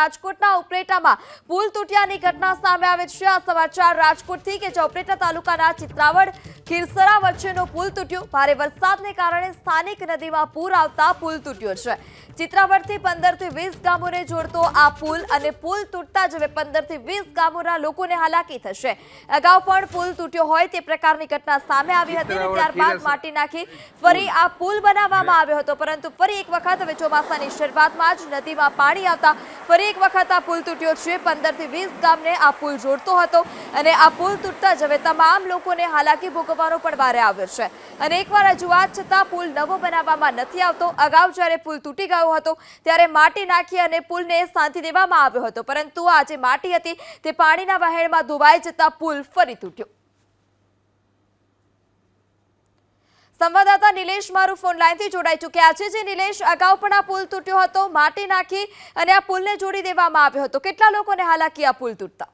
રાજકોટના ઉપલેટામાં પુલ તૂટ્યાની ઘટના સામે આવે છે આ સમાચાર રાજકોટથી કે ઉપલેટા તાલુકાના ચિત્રાવડ ખીરસરા વચ્ચેનો પુલ તૂટ્યો ભારે વરસાદને કારણે સ્થાનિક નદીમાં પૂર આવતા પુલ તૂટ્યો છે ચિત્રાવડથી પંદરથી વીસ ગામોને જોડતો આ પુલ અને પુલ તૂટતા જ હવે પંદરથી વીસ ગામોના લોકોને હાલાકી થશે અગાઉ પણ પુલ તૂટ્યો હોય તે પ્રકારની ઘટના સામે આવી હતી ત્યારબાદ માટી નાખી ફરી આ પુલ બનાવવામાં આવ્યો હતો પરંતુ ફરી એક વખત હવે ચોમાસાની શરૂઆતમાં જ નદીમાં પાણી આવતા ફરી અનેક વખત આ પુલ તૂટ્યો છે પંદરથી વીસ ગામને આ પુલ જોડતો હતો અને આ પુલ તૂટતા જ હવે તમામ લોકોને હાલાકી ભોગવવાનો પણ વારે આવ્યો છે અને એકવાર રજૂઆત છતાં પુલ નવો બનાવવામાં નથી આવતો અગાઉ જ્યારે પુલ તૂટી ગયો હતો ત્યારે માટી નાખી અને પુલને સાંથી દેવામાં આવ્યો હતો પરંતુ આ જે માટી હતી તે પાણીના વહેણમાં ધોવાઈ જતાં પુલ ફરી તૂટ્યો સંવાદદાતા નિલેશ મારું ફોન લાઈનથી જોડાઈ ચૂક્યા છે જે નિલેશ અગાઉ પણ આ પુલ તૂટ્યો હતો માટી નાખી અને આ પુલને જોડી દેવામાં આવ્યો હતો કેટલા લોકોને હાલાકી આ પુલ તૂટતા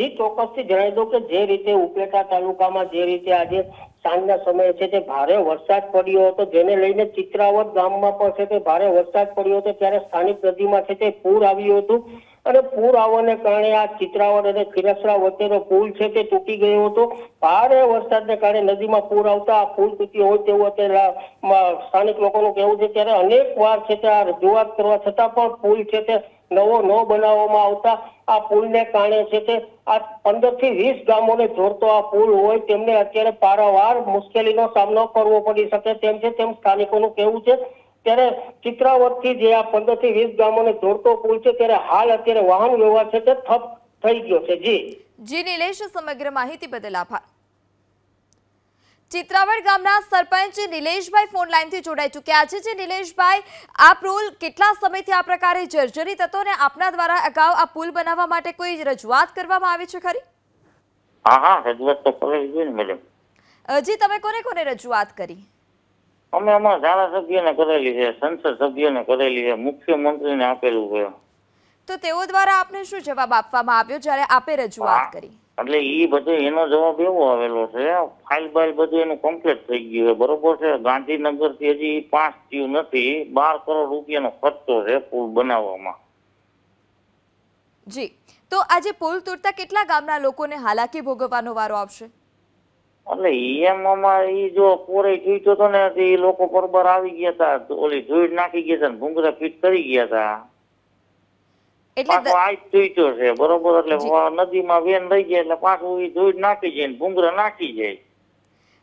જે ચોક્કસથી જણાવી દઉં કે જે રીતે ઉપલેટા તાલુકામાં જે રીતે આજે સાંજના સમયે છે તે ભારે વરસાદ પડ્યો હતો જેને લઈને ચિત્રાવટ ગામમાં પણ છે તે ભારે વરસાદ પડ્યો હતો ત્યારે સ્થાનિક નદીમાં છે તે પૂર આવ્યું હતું અને પૂર આવવાને કારણે આ ચિત્રાવડ અને ખીરસરા વચ્ચેનો પુલ છે તે તૂટી ગયો હતો ભારે વરસાદને કારણે નદીમાં પૂર આવતા આ પુલ તૂટ્યો હોય તેવું અત્યારે સ્થાનિક લોકોનું કહેવું છે ત્યારે અનેક વાર છે તે આ રજૂઆત કરવા છતાં પણ પુલ છે તે નવો ન બનાવવામાં આવતા આ પુલને કારણે છે તે આ પંદર થી વીસ ગામોને જોડતો આ પુલ હોય તેમને અત્યારે પારાવાર મુશ્કેલીનો સામનો કરવો પડી શકે તેમ છે તેમ સ્થાનિકોનું કહેવું છે ત્યારે ચિત્રાવતથી જે આ પંદર થી વીસ ગામોને જોડતો પુલ છે ત્યારે હાલ અત્યારે વાહન વ્યવહાર છે તે ઠપ થઈ ગયો છે જી જી નિલેશ સમગ્ર માહિતી બદલ આભાર ચિત્રાવડ ગામના સરપંચ નિલેશભાઈ ફોન લાઈનથી જોડાઈ ચૂક્યા છે જે નિલેશભાઈ આ પુલ કેટલા સમયથી આ પ્રકારે જર્જરિત હતો અને આપના દ્વારા અગાઉ આ પુલ બનાવવા માટે કોઈ રજૂઆત કરવામાં આવી છે ખરી હા હા રજૂઆત તો કરી છે મેડમ જી તમે કોને કોને રજૂઆત કરી અમે અમારા ધારાસભ્યને કરેલી છે સંસદ સભ્યને કરેલી છે મુખ્યમંત્રીને આપેલું છે તો તેઓ દ્વારા આપને શું જવાબ આપવામાં આવ્યો જ્યારે આપે રજૂઆત કરી એટલે એ બધું એનો જવાબ એવો આવેલો છે ફાઇલ બાઇલ બધું એનું કમ્પ્લીટ થઈ ગયું છે બરોબર છે ગાંધીનગર થી હજી પાંચ થયું નથી બાર કરોડ રૂપિયાનો ખર્ચો છે પુલ બનાવવામાં જી તો આજે પુલ તૂટતા કેટલા ગામના લોકોને હાલાકી ભોગવવાનો વારો આવશે એટલે એમાં એ જો પોરે ઠીક્યો હતો ને એ લોકો પરબર આવી ગયા હતા ઓલી ધૂળ નાખી ગયા હતા ભૂંગરા ફીટ કરી ગયા હતા એટલે જાય એટલે નાખી જાય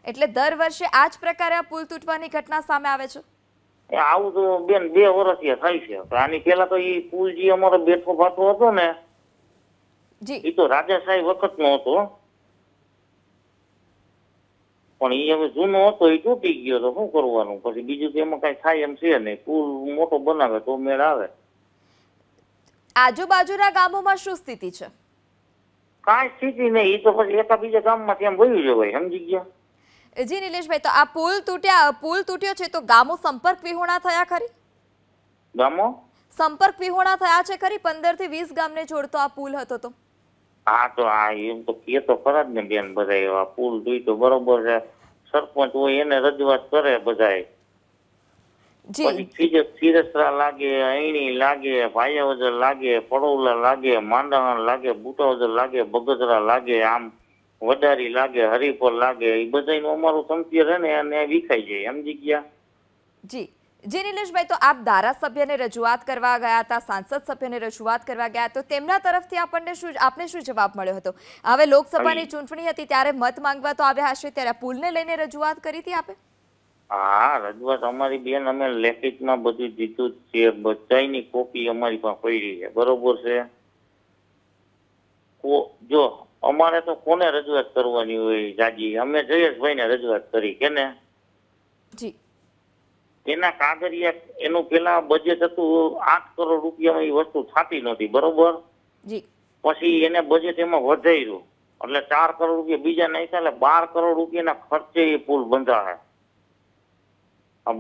એટલે દર વર્ષે આ જ પ્રકારે આ પુલ તૂટવાની ઘટના સામે આવે છે આવું તો બેન બે વર્ષથી થાય છે આની પેલા તો એ પુલ જે અમારો બેઠો ફાટો હતો ને એ તો રાજા સાહેબ વખત નો હતો પણ એ હવે જૂનો હતો એ તૂટી ગયો તો શું કરવાનું પછી બીજું તો એમાં કઈ થાય એમ છે નહીં પુલ મોટો બનાવે તો મેળ આવે આજુબાજુના ગામોમાં શું સ્થિતિ છે કાંઈ સ્થિતિ નહીં તો પછી એકાબીજા ગામમાં એમ વયું જવાય સમજી ગયા જી નિલેશભાઈ તો આ પુલ તૂટ્યા પુલ તૂટ્યો છે તો ગામો સંપર્ક વિહોણા થયા ખરી ગામો સંપર્ક વિહોણા થયા છે ખરી પંદર થી વીસ ગામને જોડતો આ પુલ હતો તો હા તો આ એમ તો કે તો ખરા જ ને બેન બધા એવા પુલ જોઈ તો બરોબર છે સરપંચ હોય એને રજૂઆત કરે બધાય લાગે અહીણી લાગે ભાયાવજર લાગે પડોલા લાગે માંડાણ લાગે બુટાવજર લાગે બગદરા લાગે આમ વડારી લાગે હરિપર લાગે એ બધાનું અમારું સંકીર છે ને એને વિખાઈ જાય સમજી ગયા જી જે તો આપ ધારાસભ્યને રજૂઆત કરવા ગયા હતા સાંસદ સભ્યને રજૂઆત કરવા ગયા તો તેમના તરફથી આપણને શું આપને શું જવાબ મળ્યો હતો હવે લોકસભાની ચૂંટણી હતી ત્યારે મત માંગવા તો આવ્યા હશે ત્યારે પુલને લઈને રજૂઆત કરી હતી આપે હા રજૂઆત અમારી બેન અમે લેખિતમાં બધું દીધું છે બધાની કોપી અમારી પાસે પડી છે બરોબર છે જો અમારે તો કોને રજૂઆત કરવાની હોય જાજી અમે ને રજૂઆત કરી કે ને જી એના કાગરિયા એનું પેલા બજેટ હતું આઠ કરોડ રૂપિયામાં વસ્તુ થતી નહોતી બરોબર પછી એને બજેટ એમાં વધાર્યું એટલે ચાર કરોડ રૂપિયા બીજા નાખ્યા એટલે બાર કરોડ રૂપિયાના ખર્ચે એ પુલ બંધાય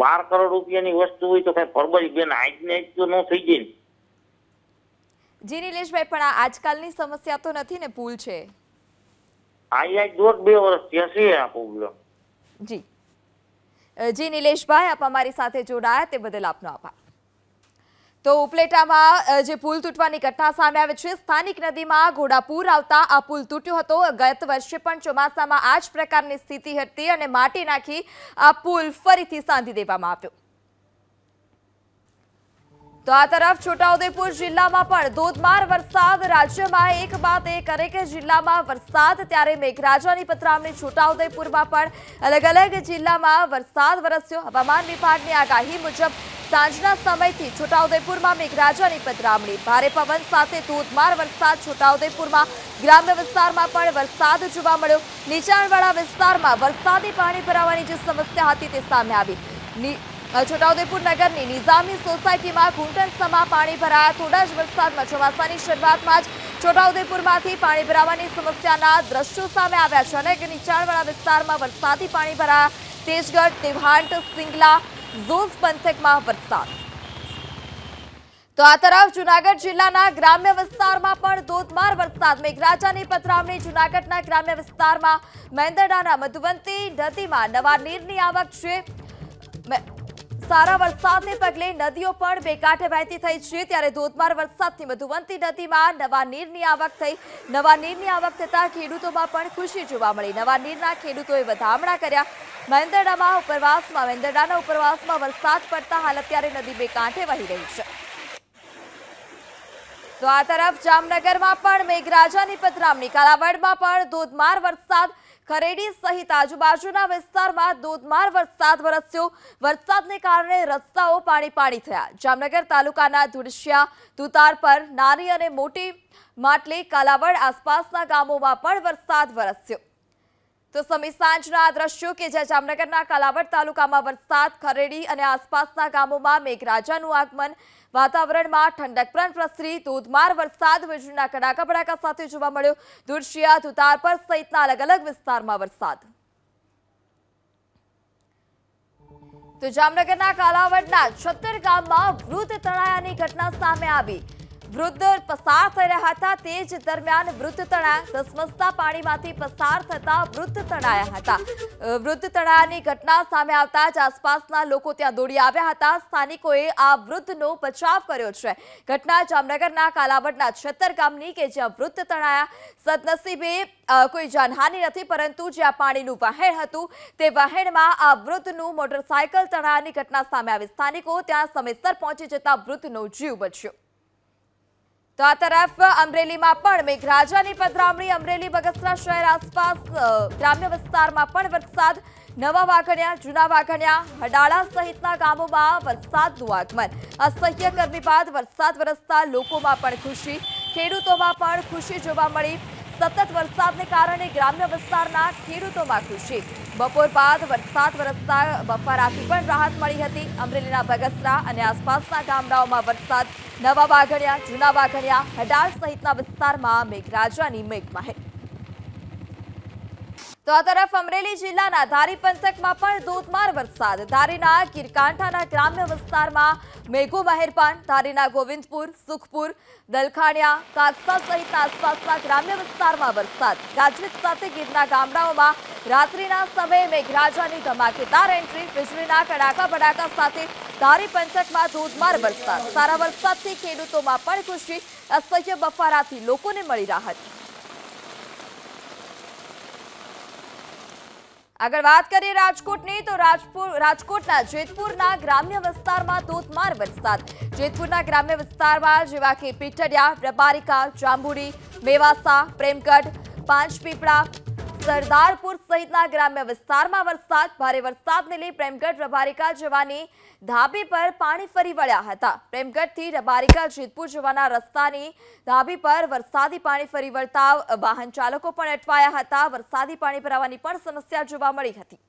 બાર કરોડ રૂપિયાની વસ્તુ હોય તો કઈ ફરબરી બેન આજને આજ તો ન થઈ જાય જી નિલેશભાઈ પણ આ આજકાલની સમસ્યા તો નથી ને પુલ છે આઈ આજ દોઢ બે વર્ષ ત્યાં છે આ પુલ જી જી નિલેશભાઈ આપ અમારી સાથે જોડાયા તે બદલ આપનો આભાર તો ઉપલેટામાં જે પુલ તૂટવાની ઘટના સામે આવે છે સ્થાનિક નદીમાં ઘોડાપુર આવતા આ પુલ તૂટ્યો હતો ગત વર્ષે પણ ચોમાસામાં આ જ પ્રકારની સ્થિતિ હતી અને માટી નાખી આ પુલ ફરીથી સાંધી દેવામાં આવ્યો તો આ તરફ છોટાઉદેપુર જિલ્લામાં પણ ધોધમાર વરસાદ રાજ્યમાં એક બાદ એક કે જિલ્લામાં વરસાદ ત્યારે મેઘરાજાની પથરામણી છોટાઉદેપુરમાં પણ અલગ અલગ જિલ્લામાં વરસાદ વરસ્યો હવામાન વિભાગની આગાહી મુજબ સાંજના સમયથી છોટાઉદેપુરમાં મેઘરાજાની પથરામણી ભારે પવન સાથે ધોધમાર વરસાદ છોટાઉદેપુરમાં ગ્રામ્ય વિસ્તારમાં પણ વરસાદ જોવા મળ્યો નીચાણવાળા વિસ્તારમાં વરસાદી પાણી ભરાવાની જે સમસ્યા હતી તે સામે આવી છોટાઉદેપુર નગરની નિઝામી સોસાયટીમાં ઘૂંટણસમાં પાણી ભરાયા થોડા જ વરસાદમાં ચોમાસાની શરૂઆતમાં જ છોટાઉદેપુરમાંથી પાણી ભરાવાની સમસ્યાના દ્રશ્યો સામે આવ્યા છે અનેક નીચાણવાળા વિસ્તારમાં વરસાદી પાણી ભરાયા તેજગઢ તેભાંટ સિંગલા ઝોઝ પંથકમાં વરસાદ તો આ તરફ જુનાગઢ જિલ્લાના ગ્રામ્ય વિસ્તારમાં પણ ધોધમાર વરસાદ મેઘરાજાની પથરામણી જુનાગઢના ગ્રામ્ય વિસ્તારમાં મેંદરડાના મધુવંતી નદીમાં નવા નીરની આવક છે સારા વરસાદને પગલે નદીઓ પણ બેકાંઠે વહેતી થઈ છે ત્યારે ધોધમાર વરસાદથી મધુવંતી નદીમાં નવા નીરની આવક થઈ નવા નીરની આવક થતાં ખેડૂતોમાં પણ ખુશી જોવા મળી નવા નીરના ખેડૂતોએ વધામણા કર્યા મહેન્દ્રડામાં ઉપરવાસમાં મહેન્દ્રડાના ઉપરવાસમાં વરસાદ પડતા હાલ અત્યારે નદી બેકાંઠે વહી રહી છે તો આ તરફ જામનગરમાં પણ મેઘરાજાની પધરામણી કાલાવડમાં પણ ધોધમાર વરસાદ ખરેડી સહિત આજુબાજુના વિસ્તારમાં ધોધમાર વરસાદ વરસ્યો વરસાદને કારણે રસ્તાઓ પાણી પાણી થયા જામનગર તાલુકાના ધુડશિયા ધુતાર પર નાની અને મોટી માટલી કાલાવડ આસપાસના ગામોમાં પણ વરસાદ વરસ્યો તો સમી સાંજના આ દ્રશ્યો કે જ્યાં જામનગરના કાલાવડ તાલુકામાં વરસાદ ખરેડી અને આસપાસના ગામોમાં મેઘરાજાનું આગમન વાતાવરણમાં ઠંડક પણ પ્રસરી ધોધમાર વરસાદ વીજળીના કડાકા ભડાકા સાથે જોવા મળ્યો દુરશિયા ધુતારપર સહિતના અલગ અલગ વિસ્તારમાં વરસાદ તો જામનગરના કાલાવડના છત્તર ગામમાં વૃદ્ધ તળાયાની ઘટના સામે આવી વૃદ્ધ પસાર થઈ રહ્યા હતા તે જ દરમિયાન વૃદ્ધ તણા ધસમસતા પાણીમાંથી પસાર થતા વૃદ્ધ તણાયા હતા વૃદ્ધ તણાની ઘટના સામે આવતા જ આસપાસના લોકો ત્યાં દોડી આવ્યા હતા સ્થાનિકોએ આ વૃદ્ધનો બચાવ કર્યો છે ઘટના જામનગરના કાલાવડના છત્તર ગામની કે જ્યાં વૃદ્ધ તણાયા સદનસીબે કોઈ જાનહાનિ નથી પરંતુ જ્યાં પાણીનું વહેણ હતું તે વહેણમાં આ વૃદ્ધનું મોટરસાયકલ તણાની ઘટના સામે આવી સ્થાનિકો ત્યાં સમયસર પહોંચી જતા વૃદ્ધનો જીવ બચ્યો તો આ તરફ અમરેલીમાં પણ મેઘરાજાની પધરામણી અમરેલી બગસરા શહેર આસપાસ ગ્રામ્ય વિસ્તારમાં પણ વરસાદ નવા વાઘણિયા જૂના વાઘણિયા હડાળા સહિતના ગામોમાં વરસાદનું આગમન અસહ્ય ગરમી બાદ વરસાદ વરસતા લોકોમાં પણ ખુશી ખેડૂતોમાં પણ ખુશી જોવા મળી સતત વરસાદને કારણે ગ્રામ્ય વિસ્તારના ખેડૂતોમાં ખુશી બપોર બાદ વરસાદ વરસતા બફારાથી પણ રાહત મળી હતી અમરેલીના બગસરા અને આસપાસના ગામડાઓમાં વરસાદ નવા વાઘડિયા જૂના વાઘડિયા હડાળ સહિતના વિસ્તારમાં મેઘરાજાની મેઘ માહિતી તો આ તરફ અમરેલી જિલ્લાના ધારી પંથકમાં પણ ધોધમાર વરસાદ ધારીના કિરકાંઠાના ગ્રામ્ય વિસ્તારમાં મેઘો મહેરપાન ધારીના ગોવિંદપુર સુખપુર દલખાણિયા કાકસા સહિત આસપાસના ગ્રામ્ય વિસ્તારમાં વરસાદ ગાજવીજ સાથે ગીરના ગામડાઓમાં રાત્રિના સમયે મેઘરાજાની ધમાકેદાર એન્ટ્રી વીજળીના કડાકા ભડાકા સાથે ધારી પંથકમાં ધોધમાર વરસાદ સારા વરસાદથી ખેડૂતોમાં પણ ખુશી અસહ્ય બફારાથી લોકોને મળી રાહત આગળ વાત કરીએ રાજકોટની તો રાજકોટના જેતપુરના ગ્રામ્ય વિસ્તારમાં ધોધમાર વરસાદ જેતપુરના ગ્રામ્ય વિસ્તારમાં જેવા કે પીઠડિયા રબારિકા જાંબુડી મેવાસા પ્રેમગઢ પાંચપીપળા સરદારપુર સહિતના ગ્રામ્ય વિસ્તારમાં વરસાદ ભારે વરસાદને લઈ પ્રેમગઢ રબારિકા જવાની ધાબી પર પાણી ફરી વળ્યા હતા પ્રેમગઢથી રબારિકા જેતપુર જવાના રસ્તાની ધાબી પર વરસાદી પાણી ફરી વળતા વાહન ચાલકો પણ અટવાયા હતા વરસાદી પાણી ભરાવાની પણ સમસ્યા જોવા મળી હતી